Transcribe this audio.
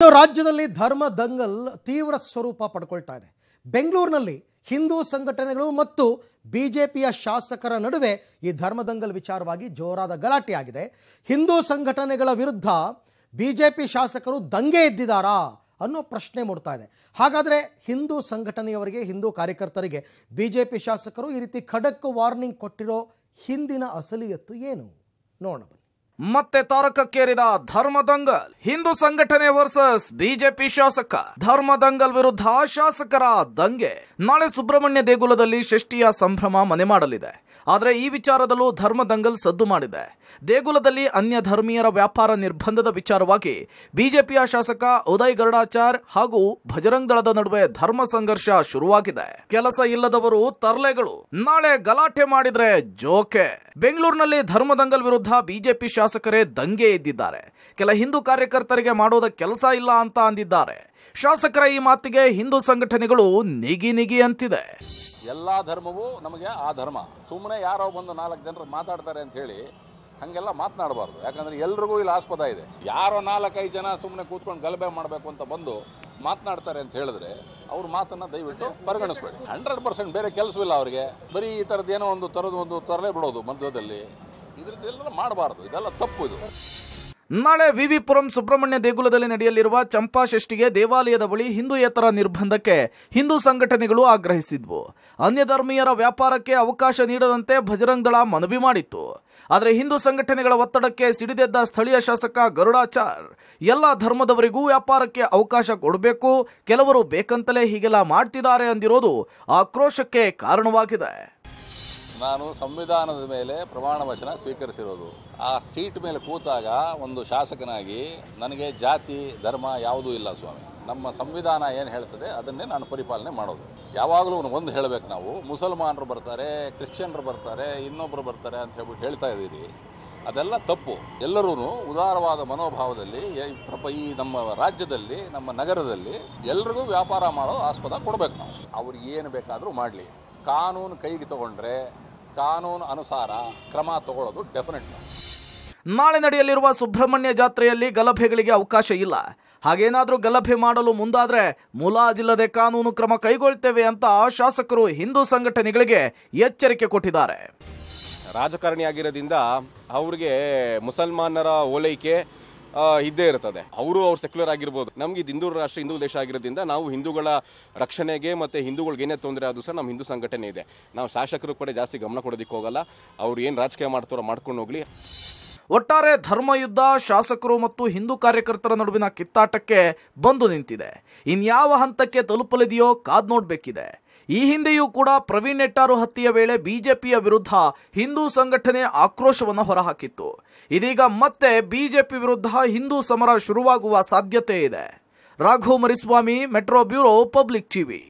ಇನ್ನು ರಾಜ್ಯದಲ್ಲಿ ಧರ್ಮ ದಂಗಲ್ ತೀವ್ರ ಸ್ವರೂಪ ಪಡ್ಕೊಳ್ತಾ ಇದೆ ಬೆಂಗಳೂರಿನಲ್ಲಿ ಹಿಂದೂ ಸಂಘಟನೆಗಳು ಮತ್ತು ಬಿಜೆಪಿಯ ಶಾಸಕರ ನಡುವೆ ಈ ಧರ್ಮ ದಂಗಲ್ ವಿಚಾರವಾಗಿ ಜೋರಾದ ಗಲಾಟೆಯಾಗಿದೆ ಹಿಂದೂ ಸಂಘಟನೆಗಳ ವಿರುದ್ಧ ಬಿಜೆಪಿ ಶಾಸಕರು ದಂಗೆ ಎದ್ದಿದಾರಾ ಅನ್ನೋ ಪ್ರಶ್ನೆ ಮೂಡ್ತಾ ಇದೆ ಹಾಗಾದರೆ ಹಿಂದೂ ಸಂಘಟನೆಯವರಿಗೆ ಹಿಂದೂ ಕಾರ್ಯಕರ್ತರಿಗೆ ಬಿಜೆಪಿ ಶಾಸಕರು ಈ ರೀತಿ ಖಡಕ್ ವಾರ್ನಿಂಗ್ ಕೊಟ್ಟಿರೋ ಹಿಂದಿನ ಅಸಲಿಯತ್ತು ಏನು ನೋಡೋಣ ಮತ್ತೆ ತಾರಕಕ್ಕೇರಿದ ಧರ್ಮದಂಗಲ್ ಹಿಂದೂ ಸಂಘಟನೆ ವರ್ಸಸ್ ಬಿಜೆಪಿ ಶಾಸಕ ಧರ್ಮದಂಗಲ್ ವಿರುದ್ಧ ಶಾಸಕರ ದಂಗೆ ನಾಳೆ ಸುಬ್ರಹ್ಮಣ್ಯ ದೇಗುಲದಲ್ಲಿ ಷಷ್ಠಿಯ ಸಂಭ್ರಮ ಮನೆ ಮಾಡಲಿದೆ ಆದರೆ ಈ ವಿಚಾರದಲ್ಲೂ ಧರ್ಮದಂಗಲ್ ಸದ್ದು ಮಾಡಿದೆ ದೇಗುಲದಲ್ಲಿ ಅನ್ಯ ಧರ್ಮೀಯರ ವ್ಯಾಪಾರ ನಿರ್ಬಂಧದ ವಿಚಾರವಾಗಿ ಬಿಜೆಪಿಯ ಶಾಸಕ ಉದಯ್ ಗರುಡಾಚಾರ್ ಹಾಗೂ ಭಜರಂಗ್ ದಳದ ನಡುವೆ ಧರ್ಮ ಸಂಘರ್ಷ ಶುರುವಾಗಿದೆ ಕೆಲಸ ಇಲ್ಲದವರು ತರ್ಲೆಗಳು ನಾಳೆ ಗಲಾಟೆ ಮಾಡಿದ್ರೆ ಜೋಕೆ ಬೆಂಗಳೂರಿನಲ್ಲಿ ಧರ್ಮದಂಗಲ್ ವಿರುದ್ಧ ಬಿಜೆಪಿ ಶಾಸಕ ಶಾಸಕರೇ ದಂಗೆ ಎದ್ದಿದ್ದಾರೆ ಕೆಲ ಹಿಂದೂ ಕಾರ್ಯಕರ್ತರಿಗೆ ಮಾಡೋದಕ್ಕೆ ಕೆಲಸ ಇಲ್ಲ ಅಂತ ಅಂದಿದ್ದಾರೆ ಶಾಸಕರ ಈ ಮಾತಿಗೆ ಹಿಂದೂ ಸಂಘಟನೆಗಳು ನಿಗಿ ನಿಗಿ ಅಂತಿದೆ ಎಲ್ಲ ಧರ್ಮವೂ ನಮಗೆ ಆ ಧರ್ಮ ಸುಮ್ಮನೆ ಯಾರೋ ಬಂದು ನಾಲ್ಕು ಜನರು ಮಾತಾಡ್ತಾರೆ ಅಂತ ಹೇಳಿ ಹಂಗೆಲ್ಲ ಮಾತನಾಡಬಾರ್ದು ಯಾಕಂದ್ರೆ ಎಲ್ರಿಗೂ ಇಲ್ಲಿ ಆಸ್ಪದ ಇದೆ ಯಾರೋ ನಾಲ್ಕೈದು ಜನ ಸುಮ್ಮನೆ ಕೂತ್ಕೊಂಡು ಗಲಭೆ ಮಾಡಬೇಕು ಅಂತ ಬಂದು ಮಾತನಾಡ್ತಾರೆ ಅಂತ ಹೇಳಿದ್ರೆ ಅವ್ರ ಮಾತನ್ನು ದಯವಿಟ್ಟು ಪರಿಗಣಿಸ್ಬೇಡಿ ಹಂಡ್ರೆಡ್ ಪರ್ಸೆಂಟ್ ಬೇರೆ ಕೆಲಸವಿಲ್ಲ ಅವರಿಗೆ ಬರೀ ಈ ಥರದ್ದು ಏನೋ ಒಂದು ತರೋದು ಒಂದು ತರಲೇ ಬಿಡೋದು ಮಧ್ಯದಲ್ಲಿ ಇದರದ್ದೆಲ್ಲ ಮಾಡಬಾರದು ಇದೆಲ್ಲ ತಪ್ಪು ಇದು ನಾಳೆ ವಿವಿಪುರಂ ಸುಬ್ರಹ್ಮಣ್ಯ ದೇಗುಲದಲ್ಲಿ ನಡೆಯಲಿರುವ ಚಂಪಾಷಷ್ಠಿಗೆ ದೇವಾಲಯದ ಬಳಿ ಹಿಂದೂಯೇತರ ನಿರ್ಬಂಧಕ್ಕೆ ಹಿಂದೂ ಸಂಘಟನೆಗಳು ಆಗ್ರಹಿಸಿದ್ವು ಧರ್ಮೀಯರ ವ್ಯಾಪಾರಕ್ಕೆ ಅವಕಾಶ ನೀಡದಂತೆ ಭಜರಂಗ ದಳ ಮನವಿ ಮಾಡಿತ್ತು ಆದರೆ ಹಿಂದೂ ಸಂಘಟನೆಗಳ ಒತ್ತಡಕ್ಕೆ ಸಿಡಿದೆದ್ದ ಸ್ಥಳೀಯ ಶಾಸಕ ಗರುಡಾಚಾರ್ ಎಲ್ಲ ಧರ್ಮದವರಿಗೂ ವ್ಯಾಪಾರಕ್ಕೆ ಅವಕಾಶ ಕೊಡಬೇಕು ಕೆಲವರು ಬೇಕಂತಲೇ ಹೀಗೆಲ್ಲ ಮಾಡ್ತಿದ್ದಾರೆ ಅಂದಿರೋದು ಆಕ್ರೋಶಕ್ಕೆ ಕಾರಣವಾಗಿದೆ ನಾನು ಸಂವಿಧಾನದ ಮೇಲೆ ಪ್ರಮಾಣ ವಚನ ಸ್ವೀಕರಿಸಿರೋದು ಆ ಸೀಟ್ ಮೇಲೆ ಕೂತಾಗ ಒಂದು ಶಾಸಕನಾಗಿ ನನಗೆ ಜಾತಿ ಧರ್ಮ ಯಾವುದೂ ಇಲ್ಲ ಸ್ವಾಮಿ ನಮ್ಮ ಸಂವಿಧಾನ ಏನು ಹೇಳ್ತದೆ ಅದನ್ನೇ ನಾನು ಪರಿಪಾಲನೆ ಮಾಡೋದು ಯಾವಾಗಲೂ ಒಂದು ಹೇಳಬೇಕು ನಾವು ಮುಸಲ್ಮಾನರು ಬರ್ತಾರೆ ಕ್ರಿಶ್ಚಿಯನ್ರು ಬರ್ತಾರೆ ಇನ್ನೊಬ್ಬರು ಬರ್ತಾರೆ ಅಂತ ಹೇಳ್ಬಿಟ್ಟು ಹೇಳ್ತಾ ಇದ್ದೀರಿ ಅದೆಲ್ಲ ತಪ್ಪು ಎಲ್ಲರೂ ಉದಾರವಾದ ಮನೋಭಾವದಲ್ಲಿ ಈ ನಮ್ಮ ರಾಜ್ಯದಲ್ಲಿ ನಮ್ಮ ನಗರದಲ್ಲಿ ಎಲ್ರಿಗೂ ವ್ಯಾಪಾರ ಮಾಡೋ ಆಸ್ಪದ ಕೊಡಬೇಕು ನಾವು ಅವ್ರಿಗೆ ಏನು ಬೇಕಾದರೂ ಮಾಡಲಿ ಕಾನೂನು ಕೈಗೆ ತಗೊಂಡ್ರೆ ಕಾನೂನು ಅನುಸಾರ ಕ್ರಮ ತಗೊಳ್ಳೋದು ಡೆಫಿನೆಟ್ ನಾಳೆ ನಡೆಯಲಿರುವ ಸುಬ್ರಹ್ಮಣ್ಯ ಜಾತ್ರೆಯಲ್ಲಿ ಗಲಭೆಗಳಿಗೆ ಅವಕಾಶ ಇಲ್ಲ ಹಾಗೇನಾದರೂ ಗಲಭೆ ಮಾಡಲು ಮುಂದಾದರೆ ಮುಲಾಜಿಲ್ಲದೆ ಕಾನೂನು ಕ್ರಮ ಕೈಗೊಳ್ತೇವೆ ಅಂತ ಶಾಸಕರು ಹಿಂದೂ ಸಂಘಟನೆಗಳಿಗೆ ಎಚ್ಚರಿಕೆ ಕೊಟ್ಟಿದ್ದಾರೆ ರಾಜಕಾರಣಿಯಾಗಿರೋದ್ರಿಂದ ಅವರಿಗೆ ಮುಸಲ್ಮಾನರ ಓಲೈಕೆ ಇದ್ದೇ ಇರ್ತದೆ ಅವರು ಅವ್ರು ಸೆಕ್ಯುಲರ್ ಆಗಿರ್ಬೋದು ನಮ್ಗೆ ಇದು ಹಿಂದೂ ರಾಷ್ಟ್ರ ಹಿಂದೂ ದೇಶ ಆಗಿರೋದ್ರಿಂದ ನಾವು ಹಿಂದೂಗಳ ರಕ್ಷಣೆಗೆ ಮತ್ತೆ ಹಿಂದೂಗಳಿಗೆ ಏನೇ ತೊಂದರೆ ಆದರೂ ಸಹ ನಮ್ಮ ಹಿಂದೂ ಸಂಘಟನೆ ಇದೆ ನಾವು ಶಾಸಕರು ಕೂಡ ಜಾಸ್ತಿ ಗಮನ ಕೊಡೋದಕ್ಕೆ ಹೋಗಲ್ಲ ಅವ್ರು ಏನು ರಾಜಕೀಯ ಮಾಡ್ತಾರೋ ಮಾಡ್ಕೊಂಡು ಹೋಗ್ಲಿ ಒಟ್ಟಾರೆ ಧರ್ಮಯುದ್ಧ ಶಾಸಕರು ಮತ್ತು ಹಿಂದೂ ಕಾರ್ಯಕರ್ತರ ನಡುವಿನ ಕಿತ್ತಾಟಕ್ಕೆ ಬಂದು ನಿಂತಿದೆ ಇನ್ಯಾವ ಹಂತಕ್ಕೆ ತಲುಪಲಿದೆಯೋ ಕಾದ್ ನೋಡಬೇಕಿದೆ ಈ ಹಿಂದೆಯೂ ಕೂಡ ಪ್ರವೀಣ್ ನೆಟ್ಟಾರು ಹತ್ಯೆಯ ವೇಳೆ ಬಿಜೆಪಿಯ ವಿರುದ್ಧ ಹಿಂದೂ ಸಂಘಟನೆ ಆಕ್ರೋಶವನ್ನು ಹೊರಹಾಕಿತ್ತು ಇದೀಗ ಮತ್ತೆ ಬಿಜೆಪಿ ವಿರುದ್ಧ ಹಿಂದೂ ಸಮರ ಶುರುವಾಗುವ ಸಾಧ್ಯತೆ ಇದೆ Raghu Mariswamy metro bureau public TV